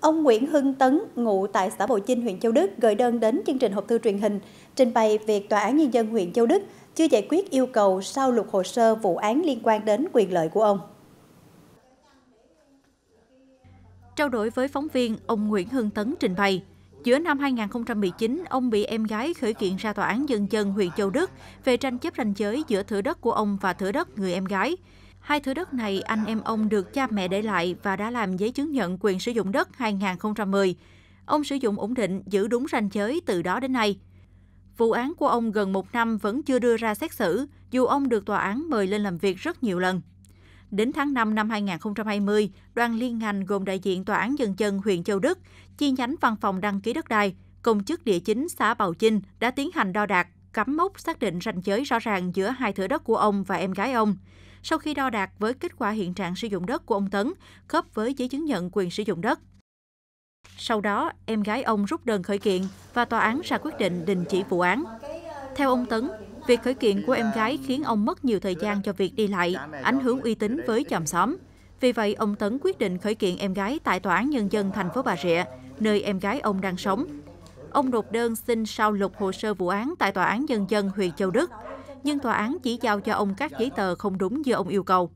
Ông Nguyễn Hưng Tấn, ngụ tại xã Bộ Chinh, huyện Châu Đức, gửi đơn đến chương trình hộp thư truyền hình, trình bày việc Tòa án Nhân dân huyện Châu Đức chưa giải quyết yêu cầu sau lục hồ sơ vụ án liên quan đến quyền lợi của ông. Trao đổi với phóng viên, ông Nguyễn Hưng Tấn trình bày, Giữa năm 2019, ông bị em gái khởi kiện ra tòa án dân dân huyện Châu Đức về tranh chấp ranh giới giữa thửa đất của ông và thửa đất người em gái. Hai thửa đất này anh em ông được cha mẹ để lại và đã làm giấy chứng nhận quyền sử dụng đất 2010. Ông sử dụng ổn định, giữ đúng ranh giới từ đó đến nay. Vụ án của ông gần một năm vẫn chưa đưa ra xét xử, dù ông được tòa án mời lên làm việc rất nhiều lần. Đến tháng 5 năm 2020, đoàn liên ngành gồm đại diện Tòa án dân dân huyện Châu Đức, chi nhánh văn phòng đăng ký đất đai, công chức địa chính xã Bào Chinh đã tiến hành đo đạc, cắm mốc xác định ranh giới rõ ràng giữa hai thửa đất của ông và em gái ông sau khi đo đạt với kết quả hiện trạng sử dụng đất của ông Tấn, khớp với giấy chứng nhận quyền sử dụng đất. Sau đó, em gái ông rút đơn khởi kiện và tòa án ra quyết định đình chỉ vụ án. Theo ông Tấn, việc khởi kiện của em gái khiến ông mất nhiều thời gian cho việc đi lại, ảnh hưởng uy tín với chòm xóm. Vì vậy, ông Tấn quyết định khởi kiện em gái tại Tòa án Nhân dân thành phố Bà Rịa, nơi em gái ông đang sống. Ông nộp đơn xin sao lục hồ sơ vụ án tại Tòa án Nhân dân huyện Châu Đức nhưng tòa án chỉ giao cho ông các giấy tờ không đúng như ông yêu cầu.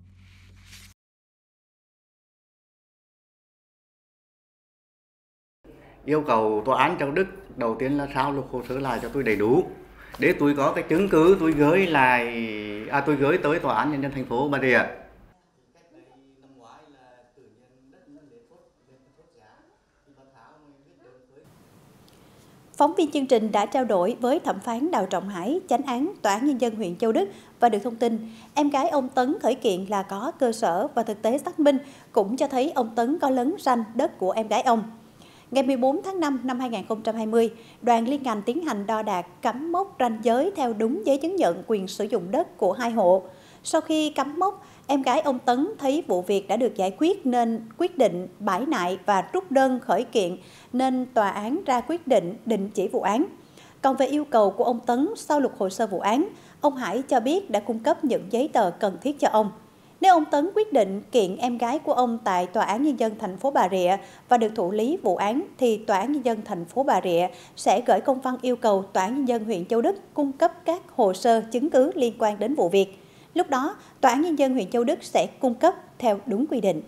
Yêu cầu tòa án châu Đức đầu tiên là sao lục hồ sơ lại cho tôi đầy đủ để tôi có cái chứng cứ tôi gửi lại à tôi gửi tới tòa án nhân dân thành phố Bà Rịa Phóng viên chương trình đã trao đổi với thẩm phán Đào Trọng Hải, chánh án Tòa án Nhân dân huyện Châu Đức và được thông tin em gái ông Tấn khởi kiện là có cơ sở và thực tế xác minh cũng cho thấy ông Tấn có lấn ranh đất của em gái ông. Ngày 14 tháng 5 năm 2020, đoàn liên ngành tiến hành đo đạc cắm mốc ranh giới theo đúng giấy chứng nhận quyền sử dụng đất của hai hộ. Sau khi cắm mốc, em gái ông Tấn thấy vụ việc đã được giải quyết nên quyết định bãi nại và rút đơn khởi kiện nên tòa án ra quyết định đình chỉ vụ án. Còn về yêu cầu của ông Tấn sau lục hồ sơ vụ án, ông Hải cho biết đã cung cấp những giấy tờ cần thiết cho ông. Nếu ông Tấn quyết định kiện em gái của ông tại Tòa án Nhân dân thành phố Bà Rịa và được thụ lý vụ án, thì Tòa án Nhân dân thành phố Bà Rịa sẽ gửi công văn yêu cầu Tòa án Nhân dân huyện Châu Đức cung cấp các hồ sơ chứng cứ liên quan đến vụ việc. Lúc đó, Tòa án Nhân dân huyện Châu Đức sẽ cung cấp theo đúng quy định.